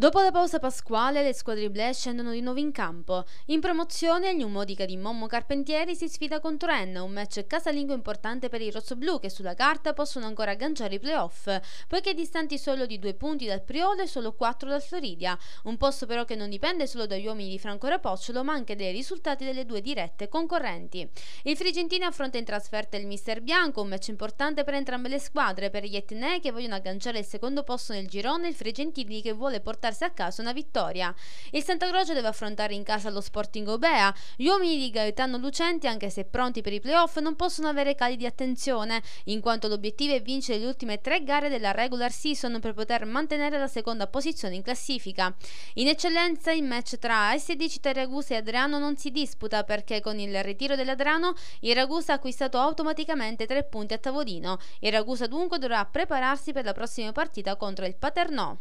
Dopo la pausa pasquale le squadre blè scendono di nuovo in campo. In promozione il New Modica di Mommo Carpentieri si sfida contro Enna, un match casalingo importante per i rossoblù che sulla carta possono ancora agganciare i playoff, poiché distanti solo di due punti dal Priolo e solo quattro dal Floridia, un posto però che non dipende solo dagli uomini di Franco Rapocciolo ma anche dai risultati delle due dirette concorrenti. Il Frigentino affronta in trasferta il Mister Bianco, un match importante per entrambe le squadre, per gli Etnei che vogliono agganciare il secondo posto nel girone e il Frigentini che vuole portare portarsi a casa una vittoria. Il Santa Croce deve affrontare in casa lo Sporting Obea. Gli uomini di Gaetano Lucenti, anche se pronti per i playoff, non possono avere cali di attenzione, in quanto l'obiettivo è vincere le ultime tre gare della regular season per poter mantenere la seconda posizione in classifica. In eccellenza il match tra SD Città Ragusa e Adriano non si disputa perché con il ritiro dell'Adriano, il Ragusa ha acquistato automaticamente tre punti a tavolino. Il Ragusa dunque dovrà prepararsi per la prossima partita contro il Paternò.